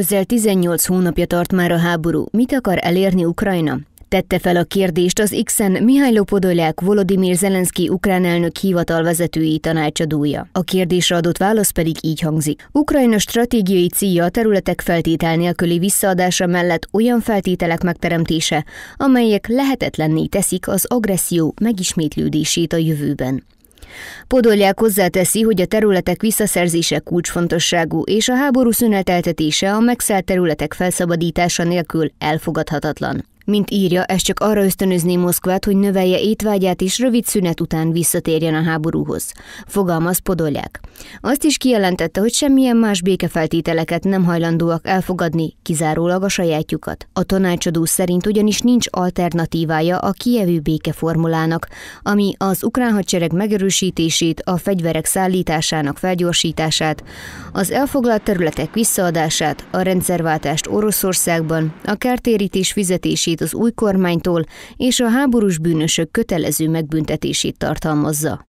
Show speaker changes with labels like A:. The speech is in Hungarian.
A: közel 18 hónapja tart már a háború. Mit akar elérni Ukrajna? Tette fel a kérdést az X-en Mihály Podolják Volodymyr Zelenszky ukrán elnök hivatalvezetői tanácsadója. A kérdésre adott válasz pedig így hangzik. Ukrajna stratégiai célja a területek feltétel nélküli visszaadása mellett olyan feltételek megteremtése, amelyek lehetetlenné teszik az agresszió megismétlődését a jövőben. Podolják hozzáteszi, hogy a területek visszaszerzése kulcsfontosságú, és a háború szüneteltetése a megszállt területek felszabadítása nélkül elfogadhatatlan. Mint írja, ez csak arra ösztönözné Moszkvát, hogy növelje étvágyát és rövid szünet után visszatérjen a háborúhoz. Fogalmaz Podolják. Azt is kijelentette, hogy semmilyen más békefeltételeket nem hajlandóak elfogadni, kizárólag a sajátjukat. A tanácsadó szerint ugyanis nincs alternatívája a kijevő békeformulának, ami az ukrán hadsereg megerősítését, a fegyverek szállításának felgyorsítását, az elfoglalt területek visszaadását, a rendszerváltást Oroszországban, a kártérítés fizetését az új kormánytól és a háborús bűnösök kötelező megbüntetését tartalmazza.